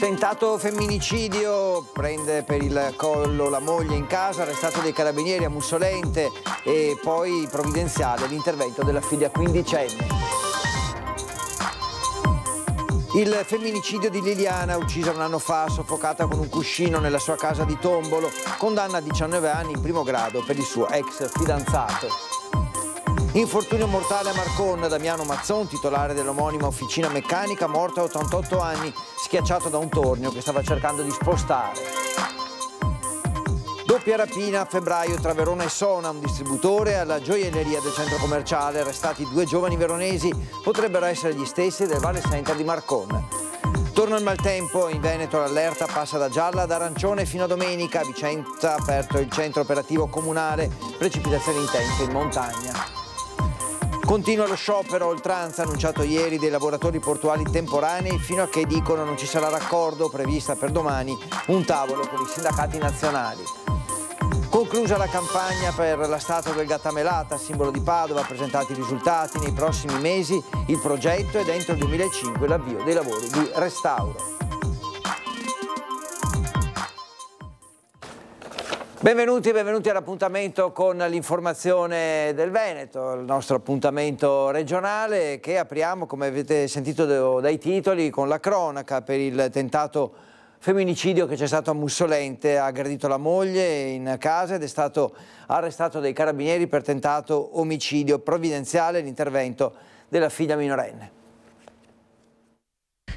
Tentato femminicidio, prende per il collo la moglie in casa, arrestato dai carabinieri a Mussolente e poi provvidenziale l'intervento della figlia quindicenne. Il femminicidio di Liliana, uccisa un anno fa, soffocata con un cuscino nella sua casa di Tombolo, condanna a 19 anni in primo grado per il suo ex fidanzato. Infortunio mortale a Marcon, Damiano Mazzon, titolare dell'omonima officina meccanica, morto a 88 anni, schiacciato da un tornio che stava cercando di spostare. Doppia rapina a febbraio tra Verona e Sona, un distributore alla gioielleria del centro commerciale, arrestati due giovani veronesi, potrebbero essere gli stessi del Valle Senta di Marcon. Torno al maltempo, in Veneto l'allerta passa da gialla ad arancione fino a domenica, Vicenza ha aperto il centro operativo comunale, precipitazioni intense in montagna. Continua lo sciopero oltranza annunciato ieri dei lavoratori portuali temporanei fino a che dicono non ci sarà raccordo prevista per domani un tavolo con i sindacati nazionali. Conclusa la campagna per la statua del Gattamelata, simbolo di Padova, presentati i risultati, nei prossimi mesi il progetto e dentro il 2005 l'avvio dei lavori di restauro. Benvenuti, benvenuti all'appuntamento con l'informazione del Veneto, il nostro appuntamento regionale che apriamo, come avete sentito dai titoli, con la cronaca per il tentato femminicidio che c'è stato a Mussolente, ha aggredito la moglie in casa ed è stato arrestato dai carabinieri per tentato omicidio provvidenziale l'intervento della figlia minorenne.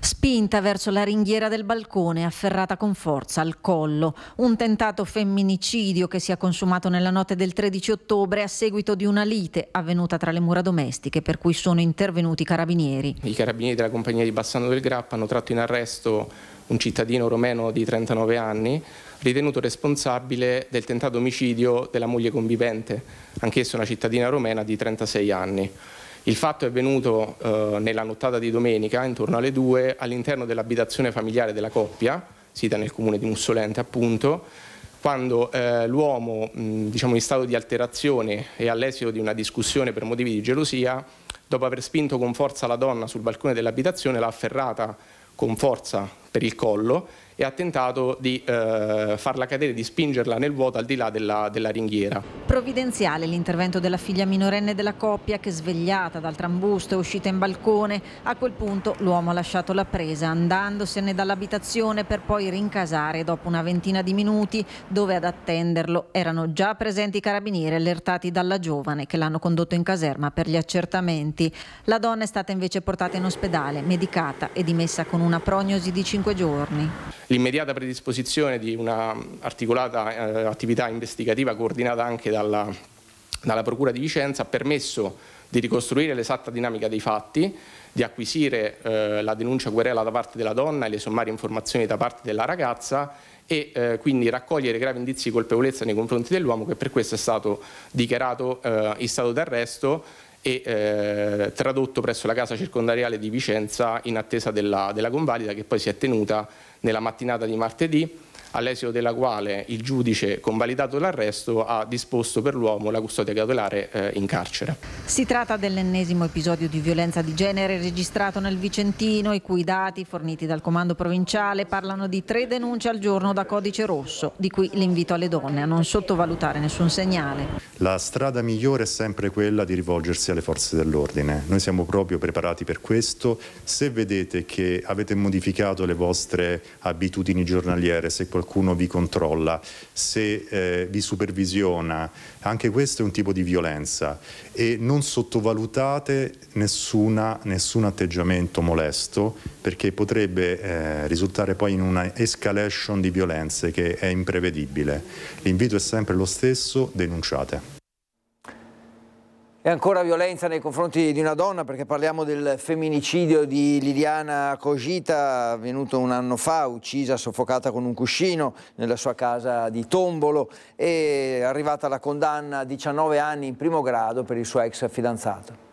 Spinta verso la ringhiera del balcone, afferrata con forza al collo. Un tentato femminicidio che si è consumato nella notte del 13 ottobre a seguito di una lite avvenuta tra le mura domestiche per cui sono intervenuti i carabinieri. I carabinieri della compagnia di Bassano del Grappa hanno tratto in arresto un cittadino romeno di 39 anni, ritenuto responsabile del tentato omicidio della moglie convivente, anch'essa una cittadina romena di 36 anni. Il fatto è avvenuto eh, nella nottata di domenica, intorno alle 2, all'interno dell'abitazione familiare della coppia, sita nel comune di Mussolente appunto, quando eh, l'uomo diciamo in stato di alterazione e all'esito di una discussione per motivi di gelosia, dopo aver spinto con forza la donna sul balcone dell'abitazione, l'ha afferrata con forza per il collo e ha tentato di eh, farla cadere, di spingerla nel vuoto al di là della, della ringhiera. Provvidenziale l'intervento della figlia minorenne della coppia che svegliata dal trambusto è uscita in balcone. A quel punto l'uomo ha lasciato la presa andandosene dall'abitazione per poi rincasare dopo una ventina di minuti dove ad attenderlo erano già presenti i carabinieri allertati dalla giovane che l'hanno condotto in caserma per gli accertamenti. La donna è stata invece portata in ospedale, medicata e dimessa con una prognosi di 5 giorni l'immediata predisposizione di una mm, articolata eh, attività investigativa coordinata anche dalla, dalla Procura di Vicenza ha permesso di ricostruire l'esatta dinamica dei fatti, di acquisire eh, la denuncia querela da parte della donna e le sommarie informazioni da parte della ragazza e eh, quindi raccogliere gravi indizi di colpevolezza nei confronti dell'uomo che per questo è stato dichiarato eh, in stato d'arresto e eh, tradotto presso la casa circondariale di Vicenza in attesa della, della convalida che poi si è tenuta nella mattinata di martedì all'esito della quale il giudice convalidato l'arresto ha disposto per l'uomo la custodia cautelare eh, in carcere. Si tratta dell'ennesimo episodio di violenza di genere registrato nel Vicentino, i cui dati forniti dal comando provinciale parlano di tre denunce al giorno da codice rosso, di cui l'invito alle donne a non sottovalutare nessun segnale. La strada migliore è sempre quella di rivolgersi alle forze dell'ordine. Noi siamo proprio preparati per questo. Se vedete che avete modificato le vostre abitudini giornaliere, se qualcuno qualcuno vi controlla, se eh, vi supervisiona, anche questo è un tipo di violenza e non sottovalutate nessuna, nessun atteggiamento molesto perché potrebbe eh, risultare poi in una escalation di violenze che è imprevedibile. L'invito è sempre lo stesso, denunciate. E ancora violenza nei confronti di una donna, perché parliamo del femminicidio di Liliana Cogita, avvenuto un anno fa, uccisa, soffocata con un cuscino nella sua casa di Tombolo e arrivata la condanna a 19 anni in primo grado per il suo ex fidanzato.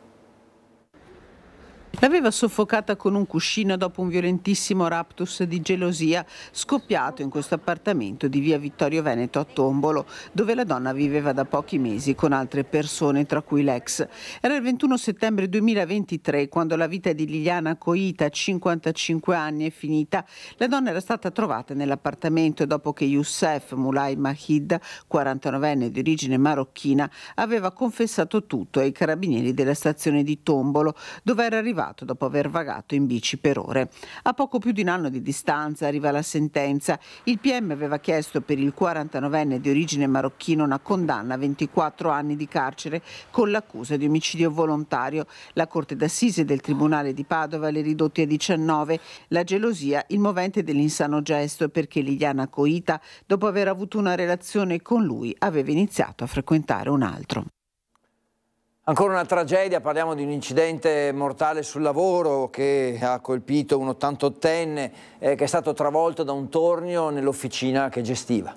L'aveva soffocata con un cuscino dopo un violentissimo raptus di gelosia scoppiato in questo appartamento di via Vittorio Veneto a Tombolo, dove la donna viveva da pochi mesi con altre persone, tra cui l'ex. Era il 21 settembre 2023 quando la vita di Liliana Coita, 55 anni, è finita. La donna era stata trovata nell'appartamento dopo che Youssef Mulay Mahid, 49enne di origine marocchina, aveva confessato tutto ai carabinieri della stazione di Tombolo, dove era arrivato rilasciato dopo aver vagato in bici per ore. A poco più di un anno di distanza arriva la sentenza. Il PM aveva chiesto per il 49enne di origine marocchino una condanna a 24 anni di carcere con l'accusa di omicidio volontario. La Corte d'Assise del Tribunale di Padova le ridotti a 19. La gelosia, il movente dell'insano gesto perché Liliana Coita, dopo aver avuto una relazione con lui, aveva iniziato a frequentare un altro. Ancora una tragedia, parliamo di un incidente mortale sul lavoro che ha colpito un 88enne eh, che è stato travolto da un tornio nell'officina che gestiva.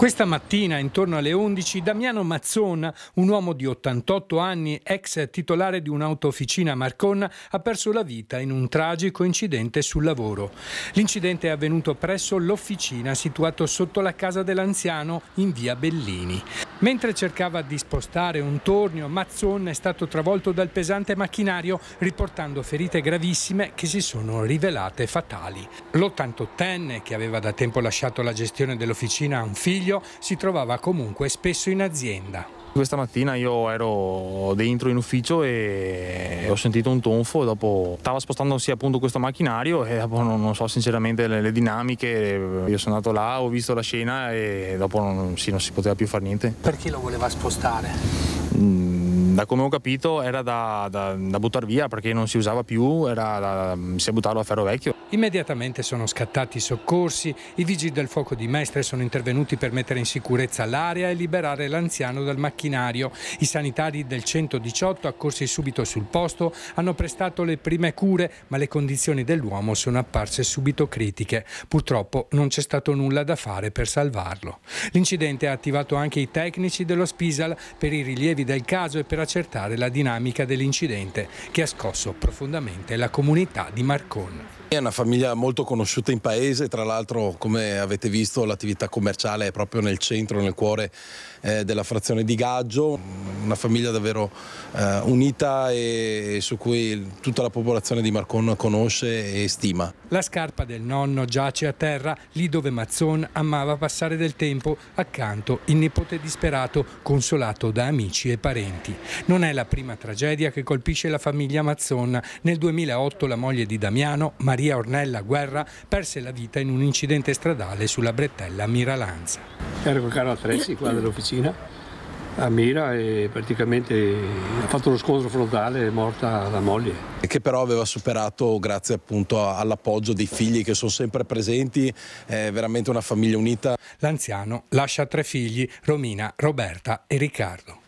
Questa mattina, intorno alle 11, Damiano Mazzona, un uomo di 88 anni, ex titolare di un'autofficina a Marconna, ha perso la vita in un tragico incidente sul lavoro. L'incidente è avvenuto presso l'officina situato sotto la casa dell'anziano in via Bellini. Mentre cercava di spostare un tornio, Mazzon è stato travolto dal pesante macchinario, riportando ferite gravissime che si sono rivelate fatali. L'88enne, che aveva da tempo lasciato la gestione dell'officina a un figlio, figlio si trovava comunque spesso in azienda. Questa mattina io ero dentro in ufficio e ho sentito un tonfo, dopo stava spostandosi appunto questo macchinario e dopo non, non so sinceramente le, le, dinamiche, io sono andato là, ho visto la scena e dopo non, sì, non si poteva più fare niente. Perché lo voleva spostare? Mm, da come ho capito era da, da, da buttare via perché non si usava più, era da, si è buttato a ferro vecchio. Immediatamente sono scattati i soccorsi, i vigili del fuoco di Mestre sono intervenuti per mettere in sicurezza l'area e liberare l'anziano dal macchinario. I sanitari del 118, accorsi subito sul posto, hanno prestato le prime cure, ma le condizioni dell'uomo sono apparse subito critiche. Purtroppo non c'è stato nulla da fare per salvarlo. L'incidente ha attivato anche i tecnici dello Spisal per i rilievi del caso e per accertare la dinamica dell'incidente che ha scosso profondamente la comunità di Marcon. È una famiglia molto conosciuta in paese, tra l'altro come avete visto l'attività commerciale è proprio nel centro, nel cuore eh, della frazione di Gaggio, una famiglia davvero eh, unita e, e su cui tutta la popolazione di Marcon conosce e stima. La scarpa del nonno giace a terra, lì dove Mazzon amava passare del tempo, accanto il nipote disperato, consolato da amici e parenti. Non è la prima tragedia che colpisce la famiglia Mazzon. Nel 2008 la moglie di Damiano, Maria Maria Ornella Guerra perse la vita in un incidente stradale sulla Brettella a Miralanza. Ero con carro attrezzi qua dell'officina a Mira e praticamente ha fatto uno scontro frontale, è morta la moglie. E che però aveva superato grazie appunto all'appoggio dei figli che sono sempre presenti, è veramente una famiglia unita. L'anziano lascia tre figli, Romina, Roberta e Riccardo.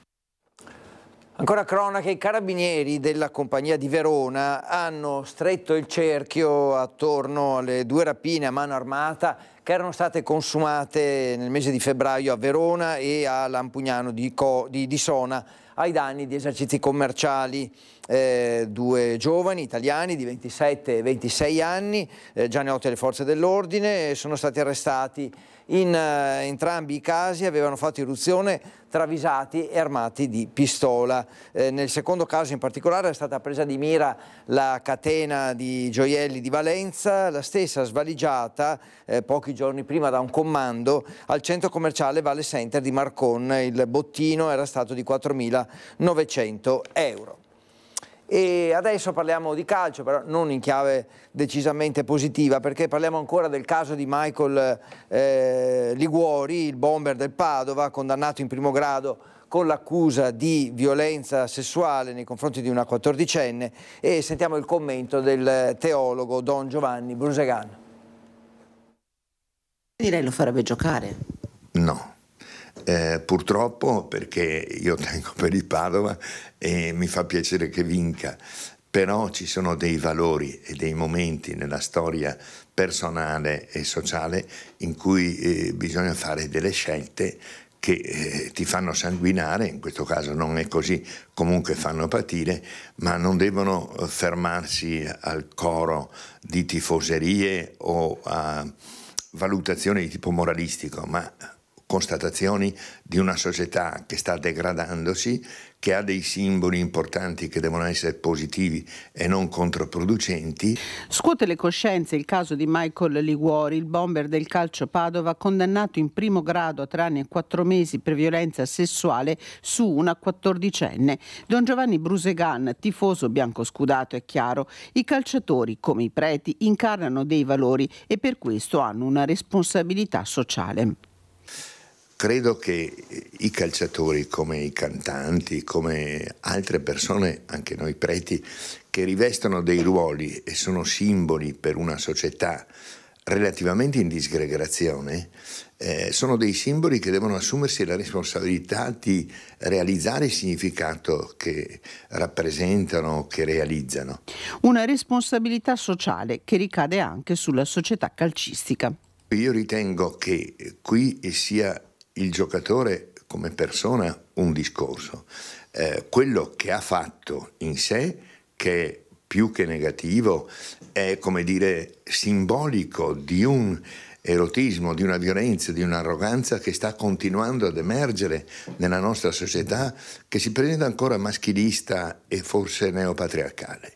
Ancora cronaca, i carabinieri della compagnia di Verona hanno stretto il cerchio attorno alle due rapine a mano armata che erano state consumate nel mese di febbraio a Verona e a Lampugnano di, Co, di, di Sona ai danni di esercizi commerciali. Eh, due giovani italiani di 27 e 26 anni, eh, già ne otto le forze dell'ordine, sono stati arrestati in eh, entrambi i casi avevano fatto irruzione travisati e armati di pistola. Eh, nel secondo caso in particolare è stata presa di mira la catena di gioielli di Valenza, la stessa svaligiata eh, pochi giorni prima da un comando al centro commerciale Valle Center di Marcon. Il bottino era stato di 4.900 euro. E adesso parliamo di calcio, però non in chiave decisamente positiva, perché parliamo ancora del caso di Michael eh, Liguori, il bomber del Padova, condannato in primo grado con l'accusa di violenza sessuale nei confronti di una quattordicenne e sentiamo il commento del teologo Don Giovanni Brusegan. Direi lo farebbe giocare. No. Eh, purtroppo perché io tengo per il Padova e mi fa piacere che vinca, però ci sono dei valori e dei momenti nella storia personale e sociale in cui eh, bisogna fare delle scelte che eh, ti fanno sanguinare, in questo caso non è così, comunque fanno patire, ma non devono eh, fermarsi al coro di tifoserie o a valutazioni di tipo moralistico, ma constatazioni di una società che sta degradandosi, che ha dei simboli importanti che devono essere positivi e non controproducenti. Scuote le coscienze il caso di Michael Liguori, il bomber del calcio Padova, condannato in primo grado a tre anni e quattro mesi per violenza sessuale su una quattordicenne. Don Giovanni Brusegan, tifoso bianco scudato, è chiaro. I calciatori, come i preti, incarnano dei valori e per questo hanno una responsabilità sociale credo che i calciatori, come i cantanti, come altre persone, anche noi preti, che rivestono dei ruoli e sono simboli per una società relativamente in disgregazione, eh, sono dei simboli che devono assumersi la responsabilità di realizzare il significato che rappresentano, che realizzano. Una responsabilità sociale che ricade anche sulla società calcistica. Io ritengo che qui sia il giocatore come persona un discorso, eh, quello che ha fatto in sé, che è più che negativo, è come dire simbolico di un erotismo, di una violenza, di un'arroganza che sta continuando ad emergere nella nostra società, che si presenta ancora maschilista e forse neopatriarcale.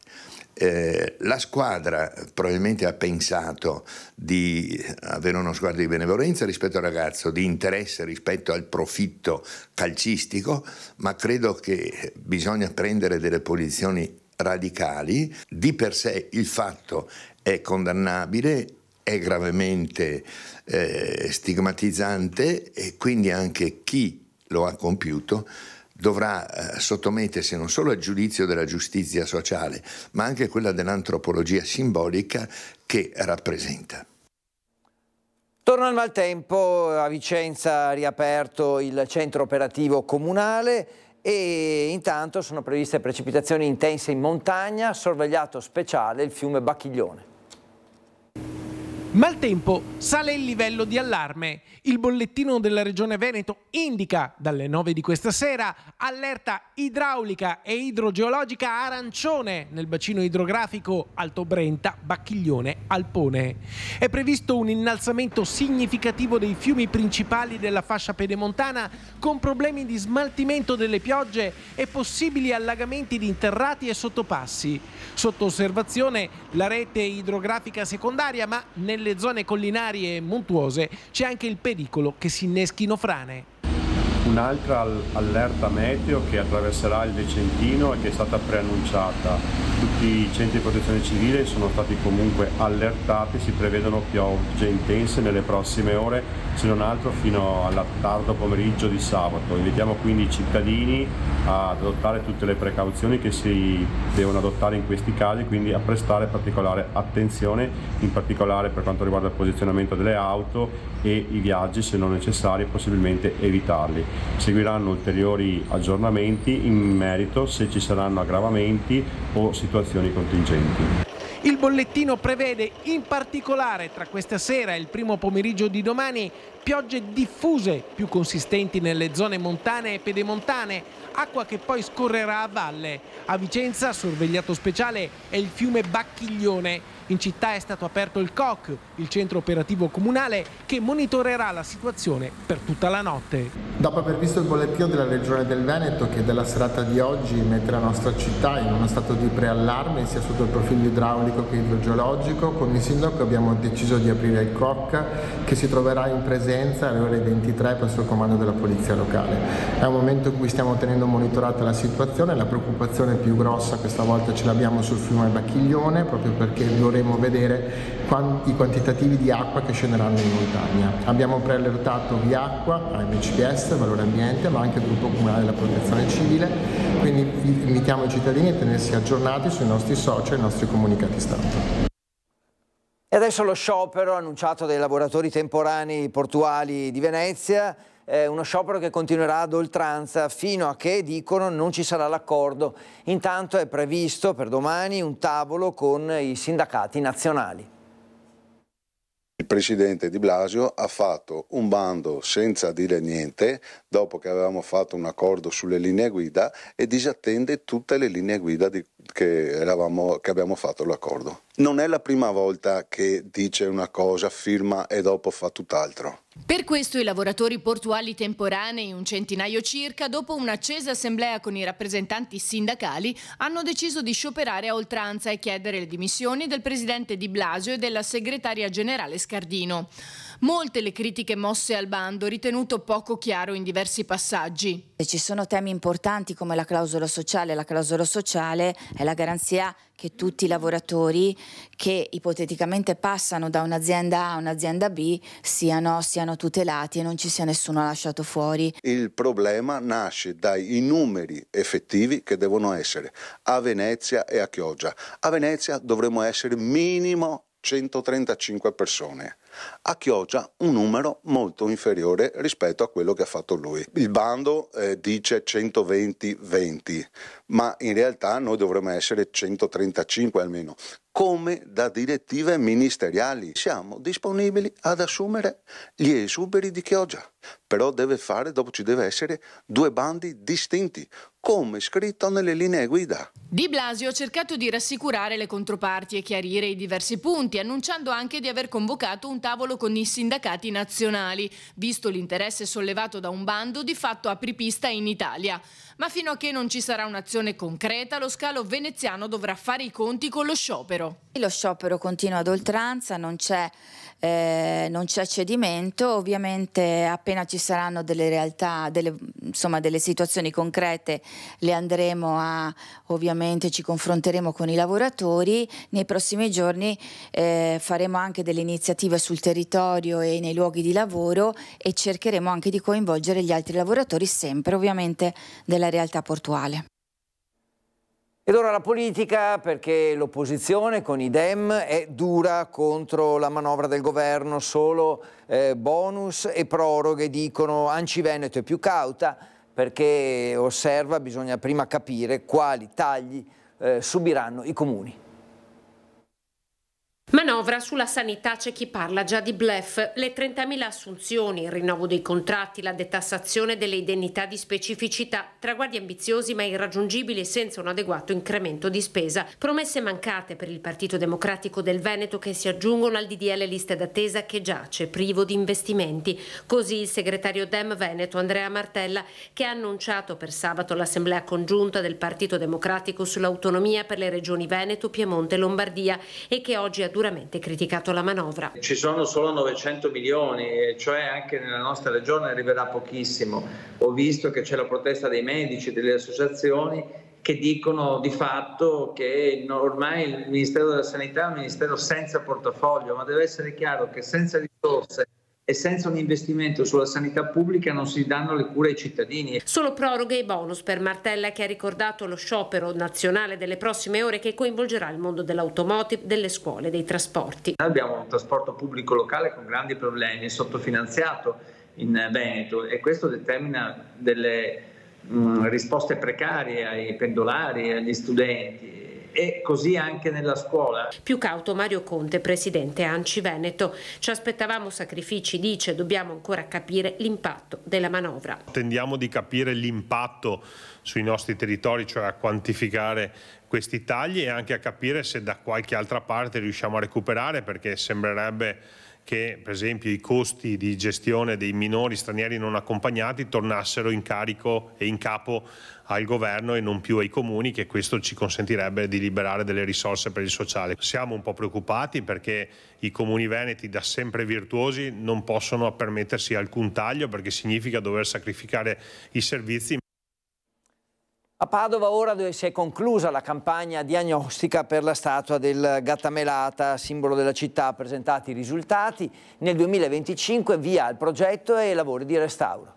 Eh, la squadra probabilmente ha pensato di avere uno sguardo di benevolenza rispetto al ragazzo, di interesse rispetto al profitto calcistico, ma credo che bisogna prendere delle posizioni radicali. Di per sé il fatto è condannabile, è gravemente eh, stigmatizzante e quindi anche chi lo ha compiuto dovrà eh, sottomettersi non solo al giudizio della giustizia sociale, ma anche a quella dell'antropologia simbolica che rappresenta. Torno al maltempo, a Vicenza ha riaperto il centro operativo comunale e intanto sono previste precipitazioni intense in montagna, sorvegliato speciale il fiume Bacchiglione. Maltempo sale il livello di allarme. Il bollettino della Regione Veneto indica, dalle 9 di questa sera, allerta idraulica e idrogeologica arancione nel bacino idrografico Alto Brenta, Bacchiglione, Alpone. È previsto un innalzamento significativo dei fiumi principali della fascia pedemontana con problemi di smaltimento delle piogge e possibili allagamenti di interrati e sottopassi. Sotto osservazione la rete idrografica secondaria, ma nelle nelle zone collinarie e montuose c'è anche il pericolo che si inneschino frane un'altra allerta meteo che attraverserà il Decentino e che è stata preannunciata. Tutti i centri di protezione civile sono stati comunque allertati, si prevedono piogge intense nelle prossime ore, se non altro fino al tardo pomeriggio di sabato. Invitiamo quindi i cittadini ad adottare tutte le precauzioni che si devono adottare in questi casi, quindi a prestare particolare attenzione, in particolare per quanto riguarda il posizionamento delle auto e i viaggi se non necessari possibilmente evitarli. Seguiranno ulteriori aggiornamenti in merito se ci saranno aggravamenti o situazioni contingenti. Il bollettino prevede in particolare tra questa sera e il primo pomeriggio di domani piogge diffuse più consistenti nelle zone montane e pedemontane, acqua che poi scorrerà a valle. A Vicenza, sorvegliato speciale, è il fiume Bacchiglione. In città è stato aperto il COC, il centro operativo comunale, che monitorerà la situazione per tutta la notte. Dopo aver visto il bollettino della Regione del Veneto che dalla serata di oggi mette la nostra città in uno stato di preallarme sia sotto il profilo idraulico che idrogeologico, con il sindaco abbiamo deciso di aprire il COC che si troverà in presenza Vicenza alle ore 23 presso il comando della polizia locale. È un momento in cui stiamo tenendo monitorata la situazione, la preoccupazione più grossa questa volta ce l'abbiamo sul fiume Bacchiglione proprio perché dovremo vedere i quantitativi di acqua che scenderanno in montagna. Abbiamo preallertato via acqua, MCPS, Valore Ambiente, ma anche il gruppo comunale della protezione civile, quindi invitiamo i cittadini a tenersi aggiornati sui nostri social e i nostri comunicati stampa. E adesso lo sciopero annunciato dai lavoratori temporanei portuali di Venezia, eh, uno sciopero che continuerà ad oltranza fino a che, dicono, non ci sarà l'accordo. Intanto è previsto per domani un tavolo con i sindacati nazionali. Il presidente Di Blasio ha fatto un bando senza dire niente dopo che avevamo fatto un accordo sulle linee guida e disattende tutte le linee guida di, che, eravamo, che abbiamo fatto l'accordo. Non è la prima volta che dice una cosa, firma e dopo fa tutt'altro. Per questo i lavoratori portuali temporanei, un centinaio circa, dopo un'accesa assemblea con i rappresentanti sindacali, hanno deciso di scioperare a oltranza e chiedere le dimissioni del presidente Di Blasio e della segretaria generale Scardino. Molte le critiche mosse al bando, ritenuto poco chiaro in diversi passaggi. Ci sono temi importanti come la clausola sociale. La clausola sociale è la garanzia che tutti i lavoratori che ipoteticamente passano da un'azienda A a un'azienda B siano, siano, tutelati e non ci sia nessuno lasciato fuori. Il problema nasce dai numeri effettivi che devono essere a Venezia e a Chioggia. A Venezia dovremmo essere minimo 135 persone. A Chioggia un numero molto inferiore rispetto a quello che ha fatto lui. Il bando eh, dice 120-20, ma in realtà noi dovremmo essere 135 almeno, come da direttive ministeriali. Siamo disponibili ad assumere gli esuberi di Chioggia però deve fare, dopo ci deve essere due bandi distinti, come scritto nelle linee guida. Di Blasio ha cercato di rassicurare le controparti e chiarire i diversi punti, annunciando anche di aver convocato un tavolo con i sindacati nazionali, visto l'interesse sollevato da un bando di fatto apripista in Italia ma fino a che non ci sarà un'azione concreta lo scalo veneziano dovrà fare i conti con lo sciopero. Lo sciopero continua ad oltranza, non c'è, eh, non c'è cedimento, ovviamente appena ci saranno delle realtà, delle, insomma delle situazioni concrete le andremo a, ovviamente ci confronteremo con i lavoratori, nei prossimi giorni eh, faremo anche delle iniziative sul territorio e nei luoghi di lavoro e cercheremo anche di coinvolgere gli altri lavoratori sempre ovviamente della della realtà portuale. Ed ora la politica perché l'opposizione con i Dem è dura contro la manovra del governo, solo eh, bonus e proroghe dicono Anci Veneto è più cauta perché osserva bisogna prima capire quali tagli eh, subiranno i comuni manovra sulla sanità c'è chi parla già di blef. Le 30.000 assunzioni, il rinnovo dei contratti, la detassazione delle indennità di specificità, traguardi ambiziosi ma irraggiungibili senza un adeguato incremento di spesa. Promesse mancate per il Partito Democratico del Veneto che si aggiungono al DDL liste d'attesa che giace privo di investimenti. Così il segretario Dem Veneto Andrea Martella che ha annunciato per sabato l'assemblea congiunta del Partito Democratico sull'autonomia per le regioni Veneto, Piemonte e Lombardia e che oggi ha duramente duramente criticato la manovra. Ci sono solo 900 milioni, cioè anche nella nostra regione arriverà pochissimo. Ho visto che c'è la protesta dei medici, delle associazioni che dicono di fatto che ormai il Ministero della Sanità è un ministero senza portafoglio, ma deve essere chiaro che senza risorse e senza un investimento sulla sanità pubblica non si danno le cure ai cittadini. Solo proroghe e bonus per Martella che ha ricordato lo sciopero nazionale delle prossime ore che coinvolgerà il mondo dell'automotive, delle scuole, dei trasporti. Noi abbiamo un trasporto pubblico locale con grandi problemi, è sottofinanziato in Veneto e questo determina delle mh, mm, risposte precarie ai pendolari, agli studenti e così anche nella scuola. Più cauto Mario Conte, presidente Anci Veneto. Ci aspettavamo sacrifici, dice, dobbiamo ancora capire l'impatto della manovra. Tendiamo di capire l'impatto sui nostri territori, cioè a quantificare questi tagli e anche a capire se da qualche altra parte riusciamo a recuperare perché sembrerebbe che per esempio i costi di gestione dei minori stranieri non accompagnati tornassero in carico e in capo al governo e non più ai comuni che questo ci consentirebbe di liberare delle risorse per il sociale. Siamo un po' preoccupati perché i comuni veneti da sempre virtuosi non possono permettersi alcun taglio perché significa dover sacrificare i servizi. A Padova ora dove si è conclusa la campagna diagnostica per la statua del Gattamelata, simbolo della città, presentati i risultati. Nel 2025 via il progetto e i lavori di restauro.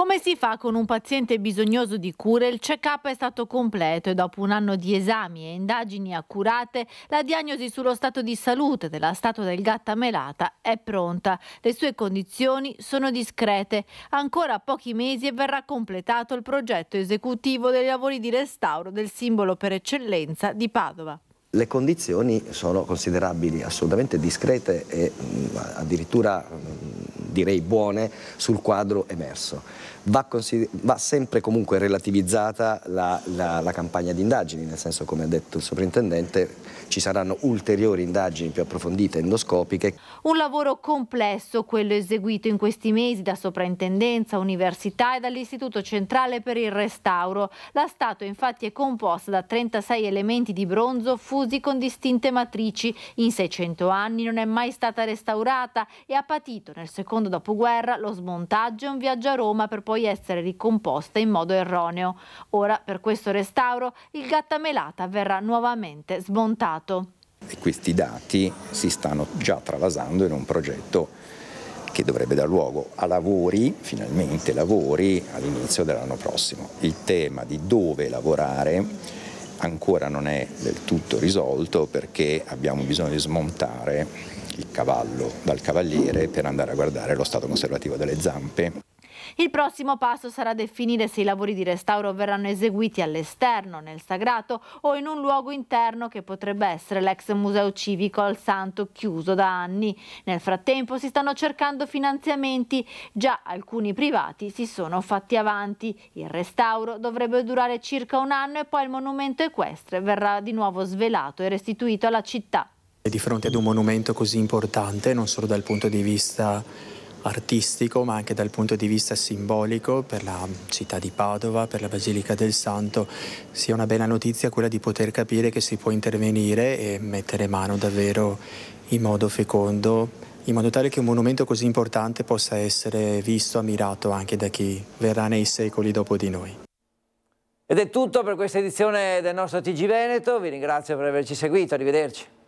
Come si fa con un paziente bisognoso di cure? Il check-up è stato completo e dopo un anno di esami e indagini accurate, la diagnosi sullo stato di salute della statua del gatta melata è pronta. Le sue condizioni sono discrete. Ancora pochi mesi e verrà completato il progetto esecutivo dei lavori di restauro del simbolo per eccellenza di Padova. Le condizioni sono considerabili assolutamente discrete e mm, addirittura mm, direi buone sul quadro emerso. Va, va sempre comunque relativizzata la, la, la campagna di indagini, nel senso come ha detto il soprintendente ci saranno ulteriori indagini più approfondite endoscopiche. Un lavoro complesso quello eseguito in questi mesi da soprintendenza, università e dall'Istituto Centrale per il Restauro. La statua infatti è composta da 36 elementi di bronzo fusi con distinte matrici. In 600 anni non è mai stata restaurata e ha patito nel secondo dopoguerra, lo smontaggio e un viaggio a Roma per poi essere ricomposta in modo erroneo. Ora, per questo restauro, il gattamelata verrà nuovamente smontato. E questi dati si stanno già travasando in un progetto che dovrebbe dar luogo a lavori, finalmente lavori, all'inizio dell'anno prossimo. Il tema di dove lavorare ancora non è del tutto risolto perché abbiamo bisogno di smontare il cavallo dal cavaliere per andare a guardare lo stato conservativo delle zampe. Il prossimo passo sarà definire se i lavori di restauro verranno eseguiti all'esterno, nel sagrato o in un luogo interno che potrebbe essere l'ex museo civico al Santo chiuso da anni. Nel frattempo si stanno cercando finanziamenti, già alcuni privati si sono fatti avanti. Il restauro dovrebbe durare circa un anno e poi il monumento equestre verrà di nuovo svelato e restituito alla città. Di fronte ad un monumento così importante, non solo dal punto di vista artistico, ma anche dal punto di vista simbolico per la città di Padova, per la Basilica del Santo, sia una bella notizia quella di poter capire che si può intervenire e mettere mano davvero in modo fecondo, in modo tale che un monumento così importante possa essere visto, ammirato anche da chi verrà nei secoli dopo di noi. Ed è tutto per questa edizione del nostro TG Veneto, vi ringrazio per averci seguito, arrivederci.